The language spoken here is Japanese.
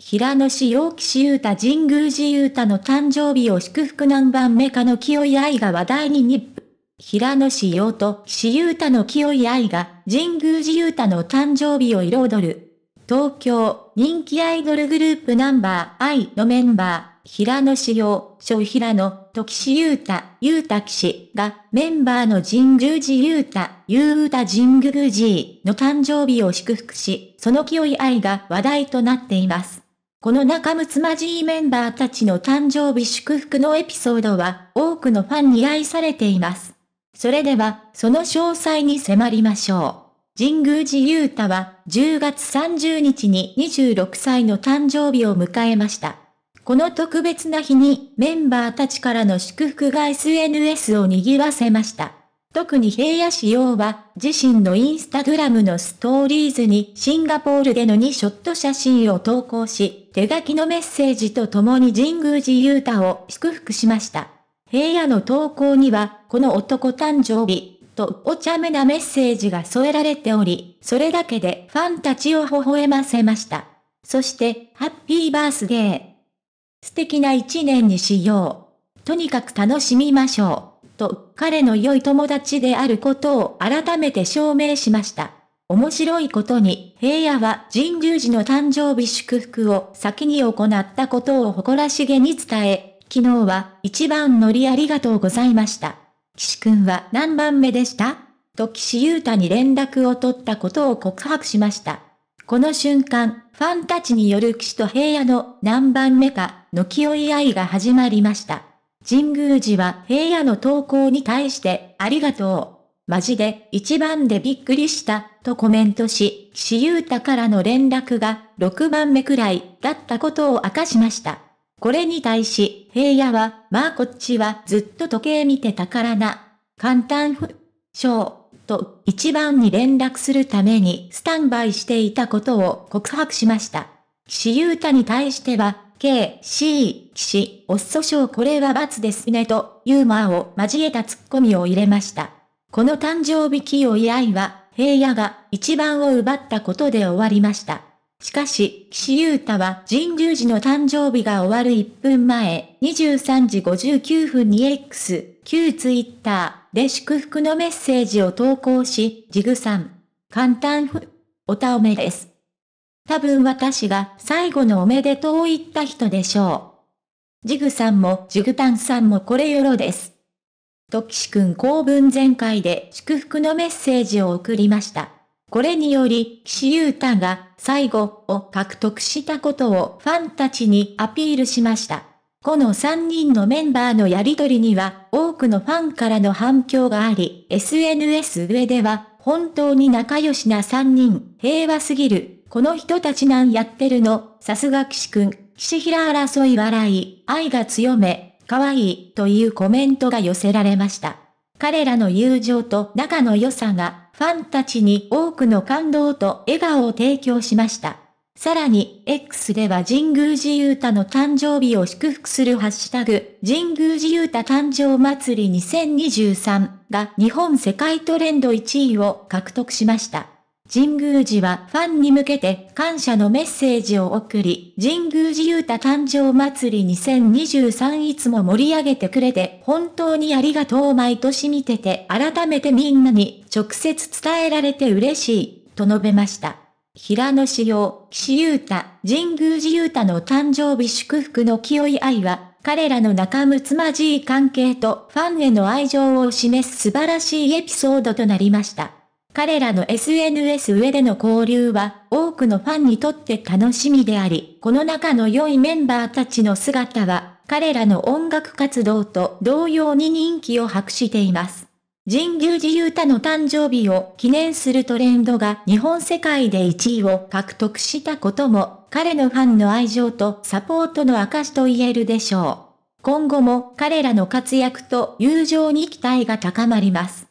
平野市陽騎士優太神宮寺優太の誕生日を祝福何番目かの清い愛が話題に日プ。平野市陽と岸優太の清い愛が神宮寺優太の誕生日を彩る。東京人気アイドルグループナンバー愛のメンバー、平野志陽、小平野、と岸優太、優太士がメンバーの神宮寺優太、優太神宮寺の誕生日を祝福し、その清い愛が話題となっています。この仲睦まじいメンバーたちの誕生日祝福のエピソードは多くのファンに愛されています。それでは、その詳細に迫りましょう。神宮寺勇太は10月30日に26歳の誕生日を迎えました。この特別な日にメンバーたちからの祝福が SNS を賑わせました。特に平野紫耀は自身のインスタグラムのストーリーズにシンガポールでの2ショット写真を投稿し、手書きのメッセージと共に神宮寺雄太を祝福しました。平野の投稿には、この男誕生日、とお茶目なメッセージが添えられており、それだけでファンたちを微笑ませました。そして、ハッピーバースデー。素敵な一年にしよう。とにかく楽しみましょう。と、彼の良い友達であることを改めて証明しました。面白いことに、平野は神宮寺の誕生日祝福を先に行ったことを誇らしげに伝え、昨日は一番乗りありがとうございました。岸くんは何番目でしたと岸優太に連絡を取ったことを告白しました。この瞬間、ファンたちによる岸と平野の何番目かの気負い合いが始まりました。神宮寺は平野の投稿に対して、ありがとう。マジで一番でびっくりしたとコメントし、岸優太からの連絡が6番目くらいだったことを明かしました。これに対し、平野は、まあこっちはずっと時計見てたからな。簡単ょう、と一番に連絡するためにスタンバイしていたことを告白しました。岸優太に対しては、K、C、岸、おっそしょうこれは罰ですねと、ユーモアを交えたツッコミを入れました。この誕生日清い愛は、平野が一番を奪ったことで終わりました。しかし、岸優太は神宮寺の誕生日が終わる1分前、23時59分に X、旧ツイッターで祝福のメッセージを投稿し、ジグさん、簡単ふ、おたおめです。多分私が最後のおめでとうを言った人でしょう。ジグさんもジグタンさんもこれよろです。と岸くん公文全開で祝福のメッセージを送りました。これにより、岸優太が最後を獲得したことをファンたちにアピールしました。この3人のメンバーのやりとりには多くのファンからの反響があり、SNS 上では本当に仲良しな3人、平和すぎる、この人たちなんやってるの、さすが岸くん、岸平争い笑い、愛が強め、可愛いというコメントが寄せられました。彼らの友情と仲の良さが、ファンたちに多くの感動と笑顔を提供しました。さらに、X では神宮寺ゆ太の誕生日を祝福するハッシュタグ、神宮寺ゆ太誕生祭り2023が日本世界トレンド1位を獲得しました。神宮寺はファンに向けて感謝のメッセージを送り、神宮寺ゆうた誕生祭り2023いつも盛り上げてくれて本当にありがとう毎年見てて改めてみんなに直接伝えられて嬉しい、と述べました。平野紫耀、岸優太、神宮寺優太の誕生日祝福の清い愛は、彼らの仲睦まじい関係とファンへの愛情を示す素晴らしいエピソードとなりました。彼らの SNS 上での交流は、多くのファンにとって楽しみであり、この中の良いメンバーたちの姿は、彼らの音楽活動と同様に人気を博しています。神宮寺勇太の誕生日を記念するトレンドが日本世界で1位を獲得したことも、彼のファンの愛情とサポートの証と言えるでしょう。今後も彼らの活躍と友情に期待が高まります。